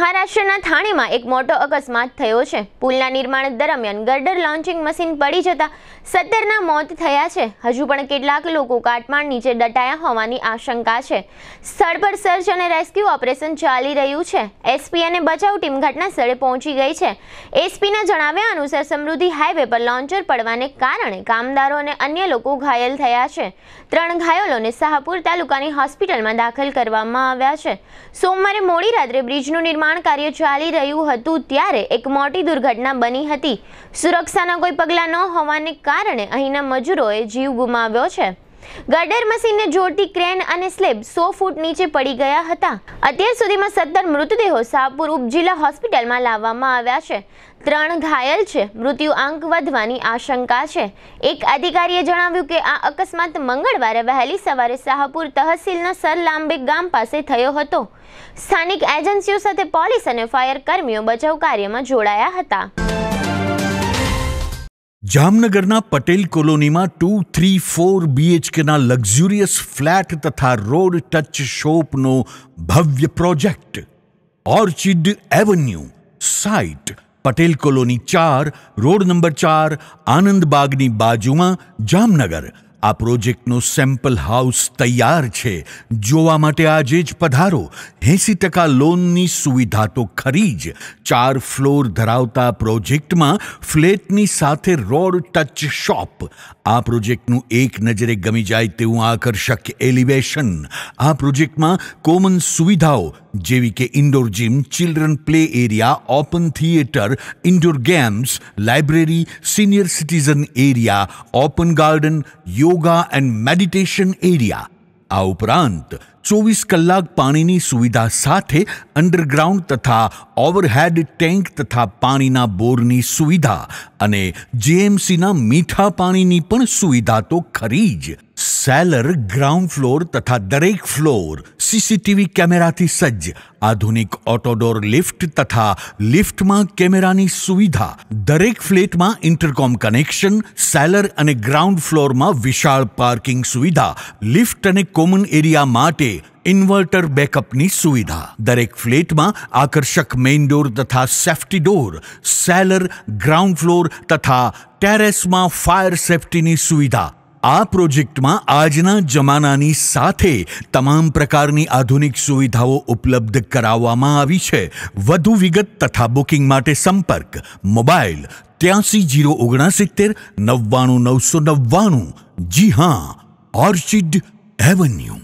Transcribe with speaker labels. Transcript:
Speaker 1: મહારાષ્ટ્રના થાણેમાં એક મોટો અકસ્માત થયો છે પુલના નિર્માણ દરમિયાન ગર્ડર લોન્ચિંગ મશીન પડી જતા સત્તરના મોત થયા છે હજુ પણ કેટલાક લોકો કાટમાળ નીચે દટાયા હોવાની આશંકા છે સ્થળ પર સર્ચ અને રેસ્ક્યુ ઓપરેશન ચાલી રહ્યું છે એસપી અને બચાવ ટીમ ઘટના સ્થળે પહોંચી ગઈ છે એસપીના જણાવ્યા અનુસાર સમૃદ્ધિ હાઈવે પર લોન્ચર પડવાને કારણે કામદારો અને અન્ય લોકો ઘાયલ થયા છે ત્રણ ઘાયલોને શાહપુર તાલુકાની હોસ્પિટલમાં દાખલ કરવામાં આવ્યા છે સોમવારે મોડી રાત્રે બ્રિજનું નિર્માણ નિર્માણ કાર્ય ચાલી રહ્યું હતું ત્યારે એક મોટી દુર્ઘટના બની હતી સુરક્ષાના કોઈ પગલાં ન હોવાને કારણે અહીંના મજૂરોએ જીવ ગુમાવ્યો છે ગર્ડર મશીનને જોડતી ક્રેન અને સ્લેબ સો ફૂટ નીચે પડી ગયા હતા અત્યાર સુધીમાં સત્તર મૃતદેહો શાહપુર ઉપજિલ્લા હોસ્પિટલમાં લાવવામાં આવ્યા છે ત્રણ ઘાયલ છે મૃત્યુ આંક વધવાની આશંકા છે એક અધિકારીએ જણાવ્યું કે આ અકસ્માત મંગળવારે વહેલી સવારે શાહપુર તહસીલના સરલાંબે ગામ પાસે થયો હતો સ્થાનિક એજન્સીઓ સાથે પોલીસ અને ફાયર કર્મીઓ બચાવ કાર્યમાં જોડાયા હતા
Speaker 2: જામનગરના પટેલ કોલોનીમાં ટુ થ્રી ફોર બીએચકેના લક્ઝુરિયસ ફ્લેટ તથા રોડ ટચ શોપનો ભવ્ય project orchid avenue site Patel colony ચાર રોડ નંબર ચાર આનંદબાગની બાજુમાં જામનગર આ પ્રોજેક્ટનું સેમ્પલ હાઉસ તૈયાર છે જોવા માટે આજે જ પધારો એંસી ટકા લોનની સુવિધા તો ખરી જ ચાર ફ્લોર ધરાવતા પ્રોજેક્ટમાં ફ્લેટની સાથે રોડ ટચ શોપ આ પ્રોજેક્ટનું એક નજરે ગમી જાય તેવું આકર્ષક એલિવેશન આ પ્રોજેક્ટમાં કોમન સુવિધાઓ જેવી કે indoor gym children play area open theatre indoor games library senior citizen area open garden yoga and meditation area આ ઉપરાંત ચોવીસ કલાક પાણીની સુવિધા સાથે અંડરગ્રાઉન્ડ તથા ઓવરહેડ ટેન્ક તથા પાણીના બોરની સુવિધા અને જેએમસીના મીઠા પાણીની પણ સુવિધા તો ખરી જ સેલર ગ્રાઉન્ડ ફ્લોર તથા દરેક ફ્લોર સીસીટીવી કેમેરાથી સજ્જ આધુનિક ઓટોડોર લિફ્ટ તથા લિફ્ટમાં કેમેરાની સુવિધા દરેક ફ્લેટમાં ઇન્ટરકોમ કનેક્શન સેલર અને ગ્રાઉન્ડ ફ્લોરમાં વિશાળ પાર્કિંગ સુવિધા લિફ્ટ અને કોમન એરિયા માટે ઇન્વર્ટર બેકઅપની સુવિધા દરેક ફ્લેટમાં આકર્ષક મેઇન ડોર તથા safety door cellar ground floor તથા ટેરેસમાં ફાયર સેફ્ટીની સુવિધા આ પ્રોજેક્ટમાં આજના જમાનાની સાથે તમામ પ્રકારની આધુનિક સુવિધાઓ ઉપલબ્ધ કરાવવામાં આવી છે વધુ વિગત તથા બુકિંગ માટે સંપર્ક મોબાઈલ ત્યાંસી જીરો ઓગણસિત્તેર નવ્વાણું નવસો નવ્વાણું જી હા ઓર્ચિડ એવન્યુ